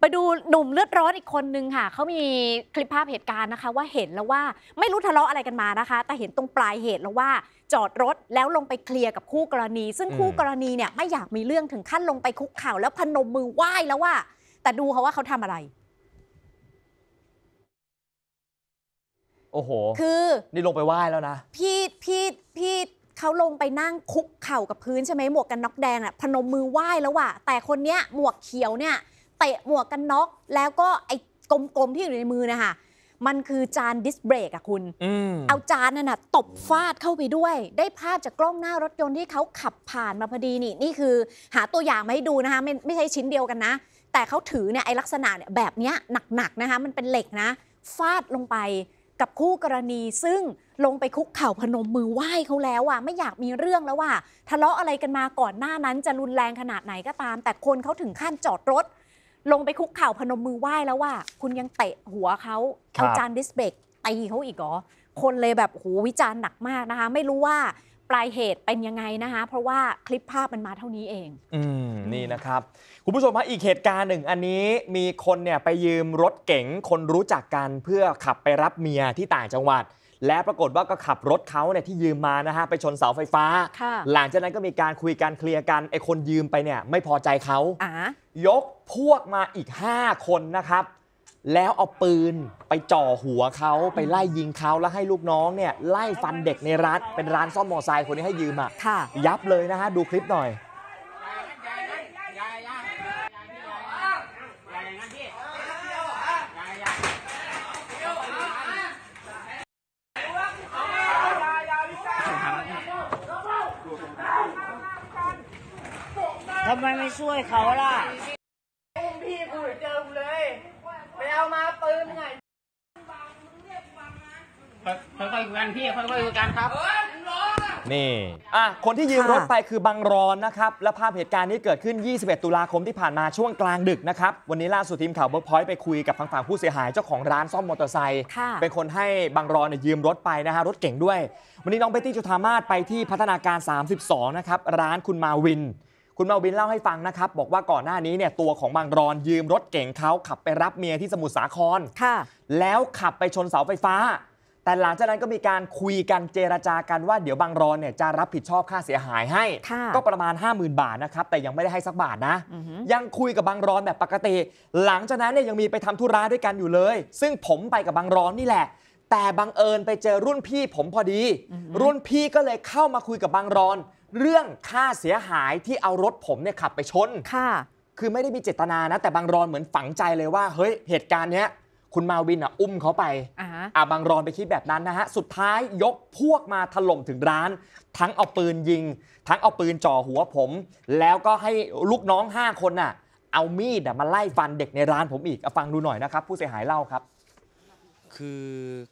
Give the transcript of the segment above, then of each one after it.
ไปดูหนุ่มเลือดร้อนอีกคนนึงค่ะ เขามีคลิปภาพเหตุการณ์นะคะ ว่าเห็นแล้วว่า ไม่รู้ทะเลาะอะไรกันมานะคะ แต่เห็นตรงปลายเหตุแล้วว่า จอดรถแล้วลงไปเคลียร์กับคู่กรณี ซึ่งคู่กรณีเนี่ยไม่อยากมีเรื่องถึงขั้นลงไปคุกเข่าแล้ว พนมมือไหว้แล้วว่า แต่ดูเขาว่าเขาทำอะไร โอ้โห คือ นี่ลงไปไหว้แล้วนะ พี่ พี่ พี่เขาลงไปนั่งคุกเข่ากับพื้นใช่ไหมหมวกกันน็อกแดงอ่ะ พนมมือไหว้แล้วว่ะ แต่คนเนี้ยหมวกเขียวเนี่ยเตะหมวกกันน็อกแล้วก็ไอ้กลมๆ ที่อยู่ในมือนะคะมันคือจานดิสเบรกอะคุณอเอาจานนั่นอะตบฟาดเข้าไปด้วย ได้ภาพจากกล้องหน้ารถยนต์ที่เขาขับผ่านมาพอดีนี่นี่คือ หาตัวอย่างมาให้ดูนะคะไม่ไม่ใช่ชิ้นเดียวกันนะ แต่เขาถือเนี่ยไอลักษณะเนี่ยแบบเนี้ยหนักๆนะคะ มันเป็นเหล็กนะ ฟาดลงไปกับคู่กรณี ซึ่งลงไปคุกเข่าพนมมือไหว้เขาแล้วอ่ะไม่อยากมีเรื่องแล้วว่าทะเลาะอะไรกันมาก่อนหน้านั้นจะรุนแรงขนาดไหนก็ตาม แต่คนเขาถึงขั้นจอดรถลงไปคุกเข่าพนมมือไหว้แล้วว่า คุณยังเตะหัวเขาเอาจานดิสเบกตีเขาอีกเหรอคนเลยแบบโูวิจารณ์หนักมากนะคะ ไม่รู้ว่าปลายเหตุเป็นยังไงนะคะ เพราะว่าคลิปภาพมันมาเท่านี้เองอืมนี่นะครับ คุณผู้ชมฮะอีกเหตุการณ์หนึ่งอันนี้มีคนเนี่ยไปยืมรถเก๋งคนรู้จักกันเพื่อขับไปรับเมียที่ต่างจังหวัดและปรากฏว่าก็ขับรถเขาเนี่ยที่ยืมมานะฮะ ไปชนเสาไฟฟ้า หลังจากนั้นก็มีการคุยการเคลียร์กัน ไอ้คนยืมไปเนี่ยไม่พอใจเขาอายกพวกมาอีก 5 คนนะครับ แล้วเอาปืนไปจ่อหัวเขาไปไล่ยิงเขาแล้วให้ลูกน้องเนี่ยไล่ฟันเด็กในร้าน เป็นร้านซ่อมมอเตอร์ไซค์คนนี้ให้ยืมอะ่ะ ยับเลยนะฮะ ดูคลิปหน่อยทำไมไม่ช่วยเขาล่ะอุ้มพี่กูเจอเลย ไปเอามาปืนไงค่อยๆคุยกันพี่ค่อยๆคุยกันครับ นี่อ่ะคนที่ยืมรถไปคือบังรอนนะครับ และภาพเหตุการณ์นี้เกิดขึ้น 21 ตุลาคมที่ผ่านมาช่วงกลางดึกนะครับ วันนี้ล่าสุดทีมข่าวเบอร์พอยต์ไปคุยกับทางฝั่งผู้เสียหายเจ้าของร้านซ่อมมอเตอร์ไซค์ เป็นคนให้บังรอนยืมรถไปนะฮะรถเก่งด้วย วันนี้น้องเบตตี้จุธามาศไปที่พัฒนาการ 32 นะครับร้านคุณมาวินคุณมาบินเล่าให้ฟังนะครับบอกว่าก่อนหน้านี้เนี่ยตัวของบางรอนยืมรถเก่งเขาขับไปรับเมียที่สมุทรสาครค่ะ แล้วขับไปชนเสาไฟฟ้า แต่หลังจากนั้นก็มีการคุยกันเจรจากันว่า เดี๋ยวบางรอนเนี่ยจะรับผิดชอบค่าเสียหายให้ ก็ประมาณ50,000บาทนะครับแต่ยังไม่ได้ให้สักบาทนะ ยังคุยกับบางรอนแบบปกติ หลังจากนั้นเนี่ยยังมีไปทำธุระด้วยกันอยู่เลย ซึ่งผมไปกับบางรอนนี่แหละ แต่บังเอิญไปเจอรุ่นพี่ผมพอดี รุ่นพี่ก็เลยเข้ามาคุยกับบางรอนเรื่องค่าเสียหายที่เอารถผมเนี่ยขับไปชน ค่ะ คือไม่ได้มีเจตนานะ แต่บางรอนเหมือนฝังใจเลยว่าเฮ้ยเหตุการณ์เนี้ย คุณมาวินอ่ะอุ้มเขาไป อ่าบางรอนไปคิดแบบนั้นนะฮะ สุดท้ายยกพวกมาถล่มถึงร้าน ทั้งเอาปืนยิง ทั้งเอาปืนจ่อหัวผม แล้วก็ให้ลูกน้อง 5 คนน่ะ เอามีดมาไล่ฟันเด็กในร้านผมอีกอฟังดูหน่อยนะครับ ผู้เสียหายเล่าครับคือ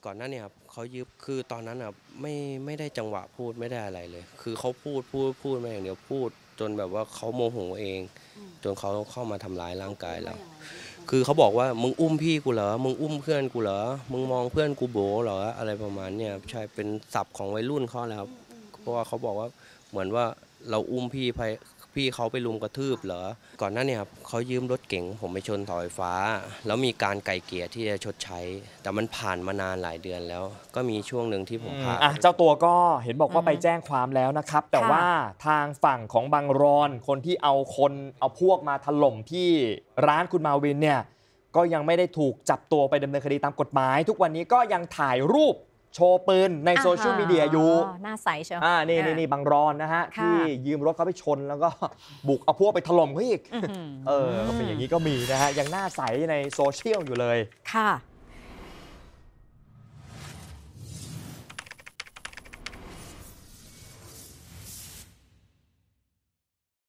ก่อนหน้าเนี่ยครับเขายึบคือตอนนั้นอ่ะไม่ไม่ได้จังหวะพูดไม่ได้อะไรเลย คือเขาพูดพูดพูดมาอย่างเดียวพูดจนแบบว่าเขาโมโหเอง จนเขาเข้ามาทำร้ายร่างกายเราคือเขาบอกว่ามึงอุ้มพี่กูเหรอมึงอุ้มเพื่อนกูเหรอมึงมองเพื่อนกูโบเหรออะไรประมาณเนี่ยใช่เป็นศัพท์ของวัยรุ่นเขาแล้วครับเพราะว่าเขาบอกว่าเหมือนว่าเราอุ้มพี่ไปพี่เขาไปลุมกระทืบเหรอ ก่อนหน้านี้ครับเขายืมรถเก๋ง ผมไปชนถอยฟ้า แล้วมีการไก่เกียร์ที่จะชดใช้ แต่มันผ่านมานานหลายเดือนแล้ว ก็มีช่วงหนึ่งที่ผมพาอ่ะเจ้าตัวก็เห็นบอกว่าไปแจ้งความแล้วนะครับ แต่ว่าทางฝั่งของบังรอน คนที่เอาคนเอาพวกมาถล่มที่ร้านคุณมาวินเนี่ย ก็ยังไม่ได้ถูกจับตัวไปดำเนินคดีตามกฎหมาย ทุกวันนี้ก็ยังถ่ายรูปโชว์ปืน ในโซเชียลมีเดียอยู่ หน้าใสเชียวอ่า นี่นี่นี่บางรอน นะฮะ ที่ยืมรถเขาไปชน แล้วก็บุกเอาพวกไปถล่มเขาอีก เออเป็นอย่างนี้ก็มีนะฮะ ยังหน้าใสในโซเชียลอยู่เลย ค่ะ